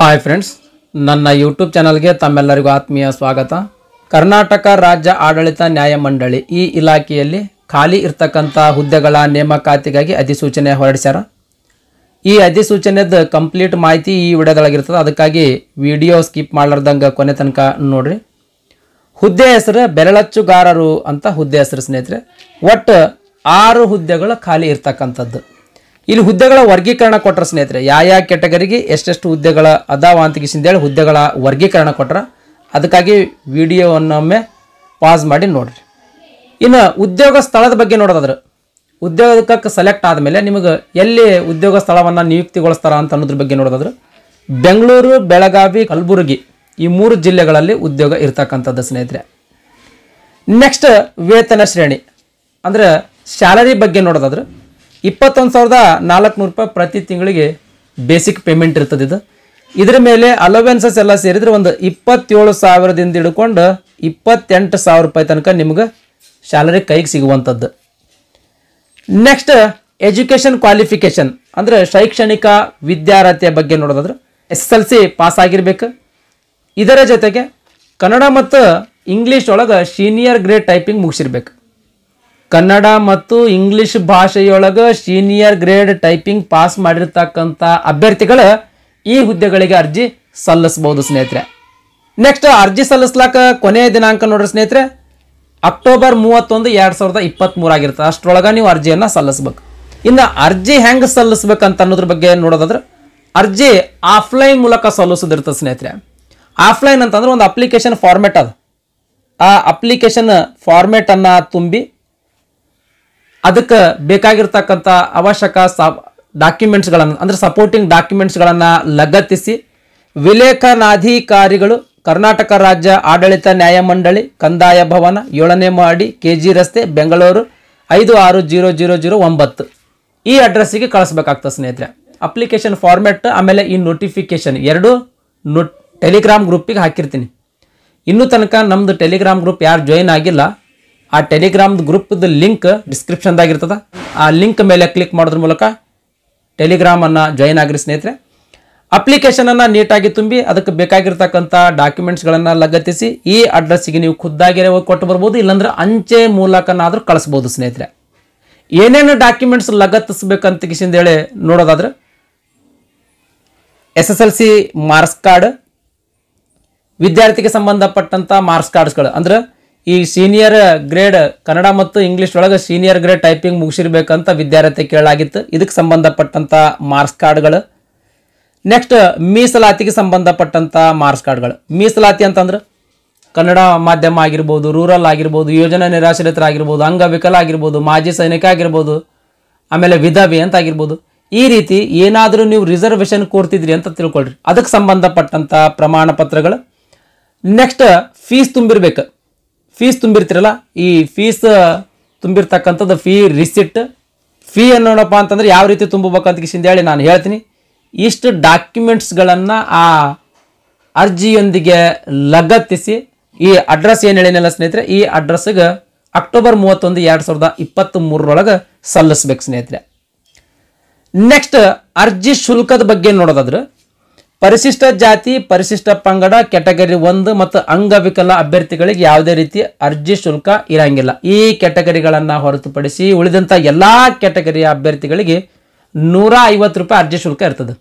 hi friends ನನ್ನ YouTube ಚಾನಲ್ಗೆ ತಮ್ಮೆಲ್ಲರಿಗೂ ಆತ್ಮೀಯ ಸ್ವಾಗತ ಕರ್ನಾಟಕ ರಾಜ್ಯ ಆಡಳಿತ ನ್ಯಾಯಮಂಡಳಿ ಈ ಇಲಾಖೆಯಲ್ಲಿ ಖಾಲಿ ಇರ್ತಕ್ಕಂಥ ಹುದ್ದೆಗಳ ನೇಮಕಾತಿಗಾಗಿ ಅಧಿಸೂಚನೆ ಹೊರಡಿಸ್ಯಾರ ಈ ಅಧಿಸೂಚನೆದ ಕಂಪ್ಲೀಟ್ ಮಾಹಿತಿ ಈ ವಿಡಿಯೋದೊಳಗಿರ್ತದೆ ಅದಕ್ಕಾಗಿ ವಿಡಿಯೋ ಸ್ಕಿಪ್ ಮಾಡಲಾರ್ದಂಗೆ ಕೊನೆ ತನಕ ನೋಡ್ರಿ ಹುದ್ದೆ ಹೆಸರು ಬೆರಳಚ್ಚುಗಾರರು ಅಂತ ಹುದ್ದೆ ಹೆಸರು ಸ್ನೇಹಿತರೆ ಒಟ್ಟು ಆರು ಹುದ್ದೆಗಳು ಖಾಲಿ ಇರ್ತಕ್ಕಂಥದ್ದು ಇಲ್ಲಿ ಹುದ್ದೆಗಳ ವರ್ಗೀಕರಣ ಕೊಟ್ರ ಸ್ನೇಹಿತರೆ ಯಾವ ಯಾವ ಕೆಟಗರಿಗೆ ಎಷ್ಟೆಷ್ಟು ಹುದ್ದೆಗಳ ಅದಾವ ಅಂತೇಳಿ ಹುದ್ದೆಗಳ ವರ್ಗೀಕರಣ ಕೊಟ್ರ ಅದಕ್ಕಾಗಿ ವಿಡಿಯೋವನ್ನೊಮ್ಮೆ ಪಾಸ್ ಮಾಡಿ ನೋಡ್ರಿ ಇನ್ನು ಉದ್ಯೋಗ ಸ್ಥಳದ ಬಗ್ಗೆ ನೋಡೋದಾದ್ರೆ ಉದ್ಯೋಗಕ್ಕೆ ಸೆಲೆಕ್ಟ್ ಆದಮೇಲೆ ನಿಮಗೆ ಎಲ್ಲಿ ಉದ್ಯೋಗ ಸ್ಥಳವನ್ನು ನಿಯುಕ್ತಿಗೊಳಿಸ್ತಾರ ಅಂತ ಅನ್ನೋದ್ರ ಬಗ್ಗೆ ನೋಡೋದಾದ್ರೆ ಬೆಂಗಳೂರು ಬೆಳಗಾವಿ ಕಲಬುರಗಿ ಈ ಮೂರು ಜಿಲ್ಲೆಗಳಲ್ಲಿ ಉದ್ಯೋಗ ಇರ್ತಕ್ಕಂಥದ್ದು ಸ್ನೇಹಿತರೆ ನೆಕ್ಸ್ಟ್ ವೇತನ ಶ್ರೇಣಿ ಅಂದರೆ ಸ್ಯಾಲರಿ ಬಗ್ಗೆ ನೋಡೋದಾದ್ರೆ ಇಪ್ಪತ್ತೊಂದು ಸಾವಿರದ ನಾಲ್ಕುನೂರು ರೂಪಾಯಿ ಪ್ರತಿ ತಿಂಗಳಿಗೆ ಬೇಸಿಕ್ ಪೇಮೆಂಟ್ ಇರ್ತದೆ ಇದು ಇದರ ಮೇಲೆ ಅಲವೆನ್ಸಸ್ ಎಲ್ಲ ಸೇರಿದ್ರೆ ಒಂದು ಇಪ್ಪತ್ತೇಳು ಸಾವಿರದಿಂದ ಹಿಡ್ಕೊಂಡು ಇಪ್ಪತ್ತೆಂಟು ಸಾವಿರ ರೂಪಾಯಿ ತನಕ ನಿಮ್ಗೆ ಸ್ಯಾಲರಿ ಕೈಗೆ ಸಿಗುವಂಥದ್ದು ನೆಕ್ಸ್ಟ್ ಎಜುಕೇಷನ್ ಕ್ವಾಲಿಫಿಕೇಷನ್ ಅಂದರೆ ಶೈಕ್ಷಣಿಕ ವಿದ್ಯಾರ್ಹತೆಯ ಬಗ್ಗೆ ನೋಡೋದಾದ್ರೆ ಎಸ್ ಎಲ್ ಸಿ ಪಾಸ್ ಆಗಿರಬೇಕು ಇದರ ಜೊತೆಗೆ ಕನ್ನಡ ಮತ್ತು ಇಂಗ್ಲೀಷ್ ಒಳಗೆ ಸೀನಿಯರ್ ಗ್ರೇಡ್ ಟೈಪಿಂಗ್ ಮುಗಿಸಿರ್ಬೇಕು ಕನ್ನಡ ಮತ್ತು ಇಂಗ್ಲಿಷ್ ಭಾಷೆಯೊಳಗ ಸೀನಿಯರ್ ಗ್ರೇಡ್ ಟೈಪಿಂಗ್ ಪಾಸ್ ಮಾಡಿರ್ತಕ್ಕಂಥ ಅಭ್ಯರ್ಥಿಗಳು ಈ ಹುದ್ದೆಗಳಿಗೆ ಅರ್ಜಿ ಸಲ್ಲಿಸಬಹುದು ಸ್ನೇಹಿತರೆ ನೆಕ್ಸ್ಟ್ ಅರ್ಜಿ ಸಲ್ಲಿಸ್ಲಾಕ ಕೊನೆಯ ದಿನಾಂಕ ನೋಡ್ರಿ ಸ್ನೇಹಿತರೆ ಅಕ್ಟೋಬರ್ ಮೂವತ್ತೊಂದು ಎರಡು ಸಾವಿರದ ಆಗಿರ್ತದೆ ಅಷ್ಟರೊಳಗೆ ನೀವು ಅರ್ಜಿಯನ್ನು ಸಲ್ಲಿಸ್ಬೇಕು ಇನ್ನು ಅರ್ಜಿ ಹೆಂಗೆ ಸಲ್ಲಿಸ್ಬೇಕಂತ ಅನ್ನೋದ್ರ ಬಗ್ಗೆ ನೋಡೋದಾದ್ರೆ ಅರ್ಜಿ ಆಫ್ಲೈನ್ ಮೂಲಕ ಸಲ್ಲಿಸೋದಿರ್ತದೆ ಸ್ನೇಹಿತರೆ ಆಫ್ಲೈನ್ ಅಂತಂದ್ರೆ ಒಂದು ಅಪ್ಲಿಕೇಶನ್ ಫಾರ್ಮೆಟ್ ಅದು ಆ ಅಪ್ಲಿಕೇಶನ್ ಫಾರ್ಮೆಟನ್ನು ತುಂಬಿ ಅದಕ್ಕೆ ಬೇಕಾಗಿರ್ತಕ್ಕಂಥ ಅವಶ್ಯಕ ಸ ಡಾಕ್ಯುಮೆಂಟ್ಸ್ಗಳನ್ನು ಅಂದರೆ ಸಪೋರ್ಟಿಂಗ್ ಡಾಕ್ಯುಮೆಂಟ್ಸ್ಗಳನ್ನು ಲಗತ್ತಿಸಿ ವಿಲೇಖನಾಧಿಕಾರಿಗಳು ಕರ್ನಾಟಕ ರಾಜ್ಯ ಆಡಳಿತ ನ್ಯಾಯಮಂಡಳಿ ಕಂದಾಯ ಭವನ ಏಳನೇ ಮಾಡಿ ಕೆ ಜಿ ರಸ್ತೆ ಬೆಂಗಳೂರು ಐದು ಆರು ಜೀರೋ ಜೀರೋ ಜೀರೋ ಒಂಬತ್ತು ಈ ಅಡ್ರೆಸ್ಸಿಗೆ ಕಳಿಸ್ಬೇಕಾಗ್ತದೆ ಸ್ನೇಹಿತರೆ ಅಪ್ಲಿಕೇಶನ್ ಫಾರ್ಮ್ಯಾಟ್ ಆಮೇಲೆ ಈ ನೋಟಿಫಿಕೇಷನ್ ಎರಡು ನೋಟ್ ಟೆಲಿಗ್ರಾಮ್ ಗ್ರೂಪಿಗೆ ಹಾಕಿರ್ತೀನಿ ಇನ್ನೂ ತನಕ ನಮ್ಮದು ಟೆಲಿಗ್ರಾಮ್ ಗ್ರೂಪ್ ಯಾರು ಜಾಯಿನ್ ಆಗಿಲ್ಲ ಆ ಟೆಲಿಗ್ರಾಮ್ ಗ್ರೂಪ್ದು ಲಿಂಕ್ ಡಿಸ್ಕ್ರಿಪ್ಷನ್ದಾಗ ಇರ್ತದೆ ಆ ಲಿಂಕ್ ಮೇಲೆ ಕ್ಲಿಕ್ ಮಾಡೋದ್ರ ಮೂಲಕ ಟೆಲಿಗ್ರಾಮನ್ನು ಜಾಯಿನ್ ಆಗಿರಿ ಸ್ನೇಹಿತರೆ ಅಪ್ಲಿಕೇಶನನ್ನು ನೀಟಾಗಿ ತುಂಬಿ ಅದಕ್ಕೆ ಬೇಕಾಗಿರ್ತಕ್ಕಂಥ ಡಾಕ್ಯುಮೆಂಟ್ಸ್ಗಳನ್ನು ಲಗತ್ತಿಸಿ ಈ ಅಡ್ರೆಸ್ಸಿಗೆ ನೀವು ಖುದ್ದಾಗಿ ಕೊಟ್ಟು ಬರ್ಬೋದು ಇಲ್ಲಾಂದ್ರೆ ಅಂಚೆ ಮೂಲಕನಾದರೂ ಕಳಿಸ್ಬೋದು ಸ್ನೇಹಿತರೆ ಏನೇನು ಡಾಕ್ಯುಮೆಂಟ್ಸ್ ಲಗತ್ತಿಸ್ಬೇಕಂತ ಕಿಶಿಂದ ಹೇಳಿ ನೋಡೋದಾದ್ರೆ S S L C marks card ವಿದ್ಯಾರ್ಥಿಗೆ ಸಂಬಂಧಪಟ್ಟಂಥ ಮಾರ್ಕ್ಸ್ ಕಾರ್ಡ್ಸ್ಗಳು ಅಂದ್ರೆ ಈ ಸೀನಿಯರ್ ಗ್ರೇಡ್ ಕನ್ನಡ ಮತ್ತು ಇಂಗ್ಲೀಷ್ ಒಳಗೆ ಸೀನಿಯರ್ ಗ್ರೇಡ್ ಟೈಪಿಂಗ್ ಮುಗಿಸಿರ್ಬೇಕಂತ ವಿದ್ಯಾರ್ಥಿ ಕೇಳಲಾಗಿತ್ತು ಇದಕ್ಕೆ ಸಂಬಂಧಪಟ್ಟಂಥ ಮಾರ್ಕ್ಸ್ ಕಾರ್ಡ್ಗಳು ನೆಕ್ಸ್ಟ್ ಮೀಸಲಾತಿಗೆ ಸಂಬಂಧಪಟ್ಟಂಥ ಮಾರ್ಕ್ಸ್ ಕಾರ್ಡ್ಗಳು ಮೀಸಲಾತಿ ಅಂತಂದ್ರೆ ಕನ್ನಡ ಮಾಧ್ಯಮ ಆಗಿರ್ಬೋದು ರೂರಲ್ ಆಗಿರ್ಬೋದು ಯೋಜನಾ ನಿರಾಶ್ರಿತರಾಗಿರ್ಬೋದು ಅಂಗವಿಕಲ ಆಗಿರ್ಬೋದು ಮಾಜಿ ಸೈನಿಕ ಆಗಿರ್ಬೋದು ಆಮೇಲೆ ವಿಧವಿ ಅಂತ ಆಗಿರ್ಬೋದು ಈ ರೀತಿ ಏನಾದರೂ ನೀವು ರಿಸರ್ವೇಷನ್ ಕೊಡ್ತಿದ್ರಿ ಅಂತ ತಿಳ್ಕೊಳ್ರಿ ಅದಕ್ಕೆ ಸಂಬಂಧಪಟ್ಟಂಥ ಪ್ರಮಾಣ ಪತ್ರಗಳು ನೆಕ್ಸ್ಟ್ ಫೀಸ್ ತುಂಬಿರ್ಬೇಕು ಫೀಸ್ ತುಂಬಿರ್ತಿರಲ್ಲ ಈ ಫೀಸ್ ತುಂಬಿರ್ತಕ್ಕಂಥದ್ದು ಫೀ ರಿಸಿಟ್ ಫೀ ಅನ್ನೋಣಪ್ಪ ಅಂತಂದರೆ ಯಾವ ರೀತಿ ತುಂಬಬೇಕಂತ ಕಿಶಿಂದ ಹೇಳಿ ನಾನು ಹೇಳ್ತೀನಿ ಇಷ್ಟು ಡಾಕ್ಯುಮೆಂಟ್ಸ್ಗಳನ್ನು ಆ ಅರ್ಜಿಯೊಂದಿಗೆ ಲಗತ್ತಿಸಿ ಈ ಅಡ್ರೆಸ್ ಏನು ಹೇಳಿನಲ್ಲ ಸ್ನೇಹಿತರೆ ಈ ಅಡ್ರೆಸ್ಗೆ ಅಕ್ಟೋಬರ್ ಮೂವತ್ತೊಂದು ಎರಡು ಸಾವಿರದ ಇಪ್ಪತ್ತ್ ಮೂರರೊಳಗೆ ಸಲ್ಲಿಸ್ಬೇಕು ಸ್ನೇಹಿತರೆ ನೆಕ್ಸ್ಟ್ ಅರ್ಜಿ ಶುಲ್ಕದ ಬಗ್ಗೆ ನೋಡೋದಾದ್ರೆ ಪರಿಶಿಷ್ಟ ಜಾತಿ ಪರಿಶಿಷ್ಟ ಪಂಗಡ ಕ್ಯಾಟಗರಿ ಒಂದು ಮತ್ತು ಅಂಗವಿಕಲ ಅಭ್ಯರ್ಥಿಗಳಿಗೆ ಯಾವುದೇ ರೀತಿ ಅರ್ಜಿ ಶುಲ್ಕ ಇರಂಗಿಲ್ಲ ಈ ಕೆಟಗರಿಗಳನ್ನು ಹೊರತುಪಡಿಸಿ ಉಳಿದಂಥ ಎಲ್ಲ ಕೆಟಗರಿಯ ಅಭ್ಯರ್ಥಿಗಳಿಗೆ ನೂರ ಐವತ್ತು ರೂಪಾಯಿ ಅರ್ಜಿ ಶುಲ್ಕ ಇರ್ತದೆ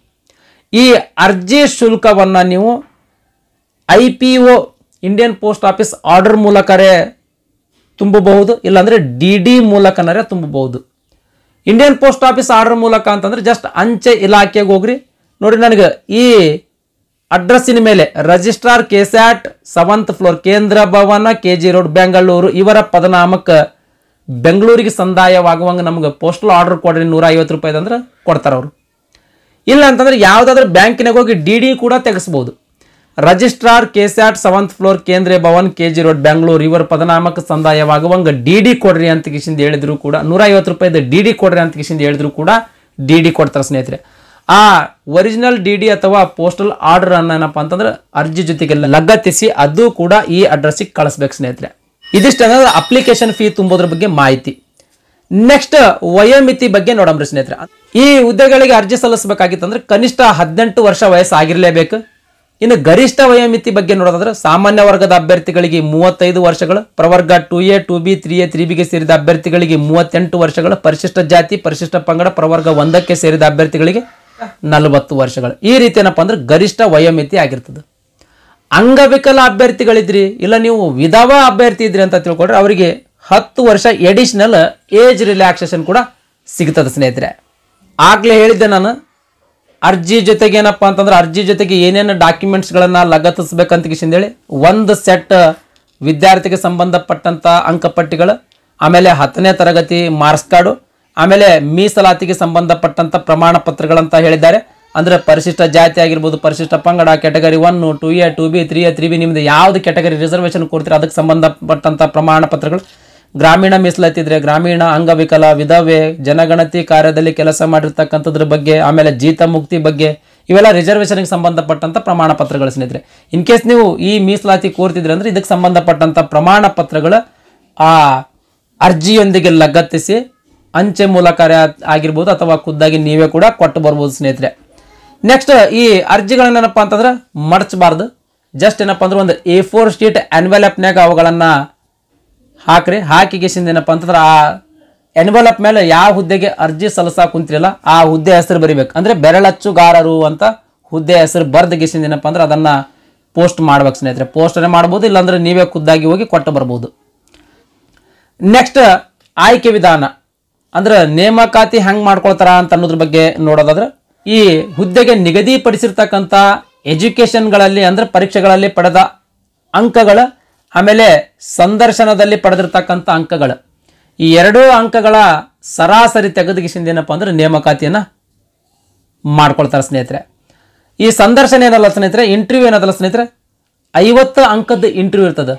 ಈ ಅರ್ಜಿ ಶುಲ್ಕವನ್ನು ನೀವು I P Indian post office order ಮೂಲಕರೇ ತುಂಬಬಹುದು ಇಲ್ಲಾಂದರೆ ಡಿ ಡಿ ಮೂಲಕನರೇ ತುಂಬಬಹುದು ಇಂಡಿಯನ್ ಪೋಸ್ಟ್ ಆಫೀಸ್ ಆರ್ಡರ್ ಮೂಲಕ ಅಂತಂದರೆ ಜಸ್ಟ್ ಅಂಚೆ ಇಲಾಖೆಗೆ ಹೋಗ್ರಿ ನೋಡಿ ನನಗೆ ಈ ಅಡ್ರೆಸ್ಸಿನ ಮೇಲೆ ರಜಿಸ್ಟ್ರಾರ್ ಕೆಸ್ಯಾಟ್ ಸೆವೆಂತ್ ಫ್ಲೋರ್ ಕೇಂದ್ರ ಭವನ ಕೆ ಜಿ ರೋಡ್ ಬೆಂಗಳೂರು ಇವರ ಪದನಾಮಕ್ಕೆ ಬೆಂಗಳೂರಿಗೆ ಸಂದಾಯವಾಗುವಂಗೆ ನಮ್ಗೆ ಪೋಸ್ಟಲ್ ಆರ್ಡರ್ ಕೊಡ್ರಿ ನೂರ ಐವತ್ತು ರೂಪಾಯಿ ಅಂದ್ರೆ ಕೊಡ್ತಾರೆ ಅವರು ಇಲ್ಲ ಅಂತಂದ್ರೆ ಯಾವುದಾದ್ರೂ ಬ್ಯಾಂಕಿನಾಗ ಹೋಗಿ ಡಿ ಡಿ ಕೂಡ ತೆಗೆಸ್ಬೋದು registrar KSAT seventh floor Kendra Bhavan K G road Bengaluru ಇವರ ಪದನಾಮಕ್ಕೆ ಸಂದಾಯವಾಗುವಂಗೆ ಡಿ ಡಿ ಕೊಡ್ರಿ ಅಂತ ಕಿಶಿಂದ ಹೇಳಿದ್ರು ಕೂಡ ನೂರ ಐವತ್ತು ರೂಪಾಯಿ ಡಿ ಡಿ ಕೊಡ್ರಿ ಅಂತ ಕಿಶಿಂದ ಹೇಳಿದ್ರು ಕೂಡ ಡಿ ಡಿ ಕೊಡ್ತಾರೆ ಸ್ನೇಹಿತರೆ ಆ ಒರಿಜಿನಲ್ ಡಿ ಡಿ ಅಥವಾ ಪೋಸ್ಟಲ್ ಆರ್ಡರ್ ಅನ್ನ ಏನಪ್ಪ ಅಂತಂದ್ರೆ ಅರ್ಜಿ ಜೊತೆಗೆ ಲಗತ್ತಿಸಿ ಅದು ಕೂಡ ಈ ಅಡ್ರೆಸ್ಸಿಗೆ ಕಳಿಸ್ಬೇಕು ಸ್ನೇಹಿತರೆ ಅಂದ್ರೆ ಅಪ್ಲಿಕೇಶನ್ ಫೀ ತುಂಬೋದ್ರ ಬಗ್ಗೆ ಮಾಹಿತಿ ನೆಕ್ಸ್ಟ್ ವಯೋಮಿತಿ ಬಗ್ಗೆ ನೋಡಂಬ್ರಿ ಸ್ನೇಹಿತರೆ ಈ ಹುದ್ದೆಗಳಿಗೆ ಅರ್ಜಿ ಸಲ್ಲಿಸಬೇಕಾಗಿತ್ತಂದ್ರೆ ಕನಿಷ್ಠ ಹದಿನೆಂಟು ವರ್ಷ ವಯಸ್ಸು ಆಗಿರಲೇಬೇಕು ಇನ್ನು ಗರಿಷ್ಠ ವಯೋಮಿತಿ ಬಗ್ಗೆ ನೋಡೋದಾದ್ರೆ ಸಾಮಾನ್ಯ ವರ್ಗದ ಅಭ್ಯರ್ಥಿಗಳಿಗೆ ಮೂವತ್ತೈದು ವರ್ಷಗಳು ಪ್ರವರ್ಗ two A two B three A three ಬಿಗೆ ಸೇರಿದ ಅಭ್ಯರ್ಥಿಗಳಿಗೆ ಮೂವತ್ತೆಂಟು ವರ್ಷಗಳು ಪರಿಶಿಷ್ಟ ಜಾತಿ ಪರಿಶಿಷ್ಟ ಪಂಗಡ ಪ್ರವರ್ಗ ಒಂದಕ್ಕೆ ಸೇರಿದ ಅಭ್ಯರ್ಥಿಗಳಿಗೆ ನಲವತ್ತು ವರ್ಷಗಳು ಈ ರೀತಿ ಏನಪ್ಪ ಅಂದ್ರೆ ಗರಿಷ್ಠ ವಯೋಮಿತಿ ಆಗಿರ್ತದೆ ಅಂಗವಿಕಲ ಅಭ್ಯರ್ಥಿಗಳಿದ್ರಿ ಇಲ್ಲ ನೀವು ವಿಧವಾ ಅಭ್ಯರ್ಥಿ ಇದ್ರಿ ಅಂತ ತಿಳ್ಕೊಂಡ್ರೆ ಅವರಿಗೆ ಹತ್ತು ವರ್ಷ ಎಡಿಷನಲ್ ಏಜ್ ರಿಲ್ಯಾಕ್ಸೇಷನ್ ಕೂಡ ಸಿಗ್ತದೆ ಸ್ನೇಹಿತರೆ ಆಗ್ಲೇ ಹೇಳಿದ್ದೆ ನಾನು ಅರ್ಜಿ ಜೊತೆಗೆ ಏನಪ್ಪ ಅಂತಂದ್ರೆ ಅರ್ಜಿ ಜೊತೆಗೆ ಏನೇನು ಡಾಕ್ಯುಮೆಂಟ್ಸ್ಗಳನ್ನು ಲಗತ್ತಿಸ್ಬೇಕಂತ ಹೇಳಿ ಒಂದು ಸೆಟ್ ವಿದ್ಯಾರ್ಥಿಗೆ ಸಂಬಂಧಪಟ್ಟಂಥ ಅಂಕಪಟ್ಟಿಗಳು ಆಮೇಲೆ ಹತ್ತನೇ ತರಗತಿ ಮಾರ್ಕ್ಸ್ ಕಾರ್ಡು ಆಮೇಲೆ ಮೀಸಲಾತಿಗೆ ಸಂಬಂಧಪಟ್ಟಂತ ಪ್ರಮಾಣ ಪತ್ರಗಳಂತ ಹೇಳಿದ್ದಾರೆ ಅಂದ್ರೆ ಪರಿಶಿಷ್ಟ ಜಾತಿ ಆಗಿರ್ಬೋದು ಪರಿಶಿಷ್ಟ ಪಂಗಡ category one two A two B three A three B ನಿಮ್ದು ಯಾವ್ದು ಕೆಟಗರಿ ರಿಸರ್ವೇಷನ್ ಕೊಡ್ತೀರ ಅದಕ್ಕೆ ಸಂಬಂಧಪಟ್ಟಂಥ ಪ್ರಮಾಣ ಪತ್ರಗಳು ಗ್ರಾಮೀಣ ಮೀಸಲಾತಿ ಇದ್ರೆ ಗ್ರಾಮೀಣ ಅಂಗವಿಕಲ ವಿಧವೆ ಜನಗಣತಿ ಕಾರ್ಯದಲ್ಲಿ ಕೆಲಸ ಮಾಡಿರ್ತಕ್ಕಂಥದ್ರ ಬಗ್ಗೆ ಆಮೇಲೆ ಜೀತ ಮುಕ್ತಿ ಬಗ್ಗೆ ಇವೆಲ್ಲ ರಿಸರ್ವೇಷನ್ಗೆ ಸಂಬಂಧಪಟ್ಟಂಥ ಪ್ರಮಾಣ ಪತ್ರಗಳು ಸ್ನೇಹಿತರೆ ಇನ್ ಕೇಸ್ ನೀವು ಈ ಮೀಸಲಾತಿ ಕೋರ್ತಿದ್ರೆ ಅಂದ್ರೆ ಇದಕ್ಕೆ ಸಂಬಂಧಪಟ್ಟಂಥ ಪ್ರಮಾಣ ಪತ್ರಗಳ ಆ ಅರ್ಜಿಯೊಂದಿಗೆ ಲಗತ್ತಿಸಿ ಅಂಚೆ ಮೂಲಕ ಆಗಿರ್ಬೋದು ಅಥವಾ ಖುದ್ದಾಗಿ ನೀವೇ ಕೂಡ ಕೊಟ್ಟು ಬರ್ಬೋದು ಸ್ನೇಹಿತರೆ ನೆಕ್ಸ್ಟ್ ಈ ಏನಪ್ಪ ಅಂತಂದ್ರೆ ಮಡಚಬಾರ್ದು ಜಸ್ಟ್ ಏನಪ್ಪ ಅಂದ್ರೆ ಒಂದು ಎ ಫೋರ್ ಸ್ಟೀಟ್ ಎನ್ವೆಲಪ್ನಾಗ ಅವುಗಳನ್ನು ಹಾಕ್ರಿ ಗೆಸಿಂದ ಏನಪ್ಪ ಅಂತಂದ್ರೆ ಆ ಎನ್ವೆಲಪ್ ಮೇಲೆ ಯಾವ ಹುದ್ದೆಗೆ ಅರ್ಜಿ ಸಲ್ಲಿಸಾ ಕುಂತಿರಲ್ಲ ಆ ಹುದ್ದೆ ಹೆಸರು ಬರಿಬೇಕು ಅಂದರೆ ಬೆರಳಚ್ಚುಗಾರರು ಅಂತ ಹುದ್ದೆ ಹೆಸರು ಬರೆದ ಗೆಸಿಂದ ಏನಪ್ಪ ಅಂದ್ರೆ ಅದನ್ನು ಪೋಸ್ಟ್ ಮಾಡ್ಬೇಕು ಸ್ನೇಹಿತರೆ ಪೋಸ್ಟನ್ನೇ ಮಾಡ್ಬೋದು ಇಲ್ಲಾಂದ್ರೆ ನೀವೇ ಖುದ್ದಾಗಿ ಹೋಗಿ ಕೊಟ್ಟು ಬರ್ಬೋದು ನೆಕ್ಸ್ಟ್ ಆಯ್ಕೆ ವಿಧಾನ ಅಂದ್ರೆ ನೇಮಕಾತಿ ಹೆಂಗ್ ಮಾಡ್ಕೊಳ್ತಾರ ಅಂತ ಅನ್ನೋದ್ರ ಬಗ್ಗೆ ನೋಡೋದಾದ್ರೆ ಈ ಹುದ್ದೆಗೆ ನಿಗದಿಪಡಿಸಿರ್ತಕ್ಕಂಥ ಎಜುಕೇಶನ್ಗಳಲ್ಲಿ ಅಂದ್ರೆ ಪರೀಕ್ಷೆಗಳಲ್ಲಿ ಪಡೆದ ಅಂಕಗಳು ಆಮೇಲೆ ಸಂದರ್ಶನದಲ್ಲಿ ಪಡೆದಿರ್ತಕ್ಕಂಥ ಅಂಕಗಳು ಈ ಎರಡೂ ಅಂಕಗಳ ಸರಾಸರಿ ತೆಗೆದುಗಿಸಿದ ಏನಪ್ಪ ಅಂದ್ರೆ ನೇಮಕಾತಿಯನ್ನು ಮಾಡ್ಕೊಳ್ತಾರೆ ಸ್ನೇಹಿತರೆ ಈ ಸಂದರ್ಶನ ಏನಲ್ಲ ಸ್ನೇಹಿತರೆ ಇಂಟರ್ವ್ಯೂ ಏನದಲ್ಲ ಸ್ನೇಹಿತರೆ ಐವತ್ತು ಅಂಕದ ಇಂಟರ್ವ್ಯೂ ಇರ್ತದೆ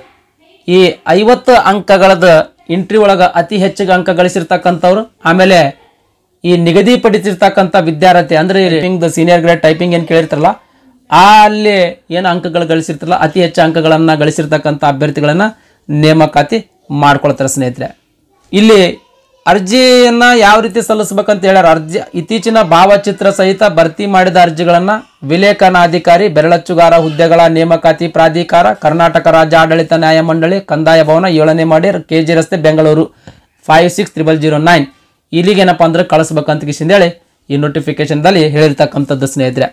ಈ ಐವತ್ತು ಅಂಕಗಳದ ಇಂಟ್ರಿ ಒಳಗೆ ಅತಿ ಹೆಚ್ಚಿಗೆ ಅಂಕ ಗಳಿಸಿರ್ತಕ್ಕಂಥವ್ರು ಆಮೇಲೆ ಈ ನಿಗದಿ ಪಡಿತಿರ್ತಕ್ಕಂಥ ವಿದ್ಯಾರ್ಥಿ ಅಂದರೆ ದ ಸೀನಿಯರ್ ಗ್ರೇಡ್ ಟೈಪಿಂಗ್ ಏನು ಕೇಳಿರ್ತಾರಲ್ಲ ಅಲ್ಲಿ ಏನು ಅಂಕಗಳು ಗಳಿಸಿರ್ತಾರಲ್ಲ ಅತಿ ಹೆಚ್ಚು ಅಂಕಗಳನ್ನು ಗಳಿಸಿರ್ತಕ್ಕಂಥ ಅಭ್ಯರ್ಥಿಗಳನ್ನು ನೇಮಕಾತಿ ಮಾಡ್ಕೊಳ್ತಾರೆ ಸ್ನೇಹಿತರೆ ಇಲ್ಲಿ ಅರ್ಜಿಯನ್ನು ಯಾವ ರೀತಿ ಸಲ್ಲಿಸ್ಬೇಕಂತ ಹೇಳ್ಯಾರ ಅರ್ಜಿ ಇತ್ತೀಚಿನ ಭಾವಚಿತ್ರ ಸಹಿತ ಭರ್ತಿ ಮಾಡಿದ ಅರ್ಜಿಗಳನ್ನು ವಿಲೇಖನಾಧಿಕಾರಿ ಬೆರಳಚ್ಚುಗಾರ ಹುದ್ದೆಗಳ ನೇಮಕಾತಿ ಪ್ರಾಧಿಕಾರ ಕರ್ನಾಟಕ ರಾಜ್ಯ ಆಡಳಿತ ನ್ಯಾಯಮಂಡಳಿ ಕಂದಾಯ ಭವನ ಏಳನೇ ಮಾಡಿ ಕೆ ಜಿ ರಸ್ತೆ Bengaluru five six triple zero nine ಇಲ್ಲಿಗೇನಪ್ಪ ಅಂದ್ರೆ ಕಳಿಸ್ಬೇಕಂತ ಹೇಳಿ ಈ ನೋಟಿಫಿಕೇಷನ್ದಲ್ಲಿ ಹೇಳಿರ್ತಕ್ಕಂಥದ್ದು ಸ್ನೇಹಿತರೆ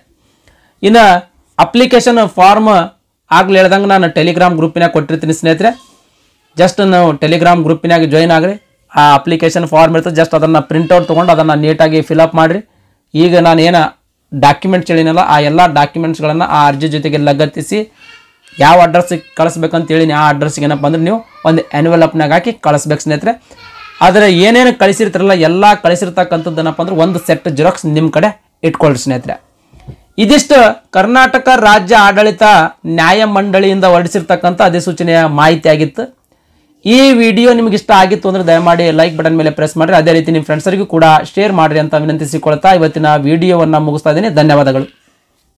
ಇನ್ನು ಅಪ್ಲಿಕೇಶನ್ ಫಾರ್ಮ್ ಆಗ್ಲಿ ಹೇಳ್ದಂಗೆ ನಾನು ಟೆಲಿಗ್ರಾಮ್ ಗ್ರೂಪಿನಾಗ ಕೊಟ್ಟಿರ್ತೀನಿ ಸ್ನೇಹಿತರೆ ಜಸ್ಟ್ ನಾವು ಟೆಲಿಗ್ರಾಮ್ ಗ್ರೂಪಿನಾಗ ಜಾಯಿನ್ ಆಗ್ರಿ ಆ ಅಪ್ಲಿಕೇಶನ್ ಫಾರ್ಮ್ ಇರ್ತದೆ ಜಸ್ಟ್ ಅದನ್ನು ಪ್ರಿಂಟೌಟ್ ತೊಗೊಂಡು ಅದನ್ನು ನೀಟಾಗಿ ಫಿಲಪ್ ಮಾಡಿರಿ ಈಗ ನಾನು ಏನು ಡಾಕ್ಯುಮೆಂಟ್ಸ್ ಹೇಳಿನಲ್ಲ ಆ ಎಲ್ಲ ಡಾಕ್ಯುಮೆಂಟ್ಸ್ಗಳನ್ನು ಆ ಅರ್ಜಿ ಜೊತೆಗೆ ಲಗತ್ತಿಸಿ ಯಾವ ಅಡ್ರೆಸ್ಸಿಗೆ ಕಳಿಸ್ಬೇಕಂತ ಆ ಅಡ್ರೆಸ್ಸಿಗೆ ಏನಪ್ಪ ಅಂದ್ರೆ ನೀವು ಒಂದು ಆ್ಯನ್ಯುವಲ್ ಅಪ್ನಾಗ ಹಾಕಿ ಕಳಿಸ್ಬೇಕು ಸ್ನೇಹಿತರೆ ಆದರೆ ಏನೇನು ಕಳಿಸಿರ್ತಾರಲ್ಲ ಎಲ್ಲ ಕಳಿಸಿರ್ತಕ್ಕಂಥದ್ದು ಏನಪ್ಪ ಅಂದ್ರೆ ಒಂದು ಸೆಟ್ ಜೆರಾಕ್ಸ್ ನಿಮ್ಮ ಕಡೆ ಇಟ್ಕೊಳ್ರಿ ಸ್ನೇಹಿತರೆ ಇದಿಷ್ಟು ಕರ್ನಾಟಕ ರಾಜ್ಯ ಆಡಳಿತ ನ್ಯಾಯಮಂಡಳಿಯಿಂದ ಹೊರಡಿಸಿರ್ತಕ್ಕಂಥ ಅಧಿಸೂಚನೆಯ ಮಾಹಿತಿ ಆಗಿತ್ತು ಈ ವಿಡಿಯೋ ನಿಮ್ಗೆ ಇಷ್ಟ ಆಗಿತ್ತು ಅಂದ್ರೆ ದಯಮಾಡಿ ಲೈಕ್ ಬಟನ್ ಮೇಲೆ ಪ್ರೆಸ್ ಮಾಡಿ ಅದೇ ರೀತಿ ನಿಮ್ಮ ಫ್ರೆಂಡ್ಸರಿಗೂ ಕೂಡ ಶೇರ್ ಮಾಡಿರಿ ಅಂತ ವಿನಂತಿಸಿಕೊಳ್ತಾ ಇವತ್ತಿನ ವಿಡಿಯೋವನ್ನು ಮುಗಿಸ್ತಾ ಇದ್ದೀನಿ ಧನ್ಯವಾದಗಳು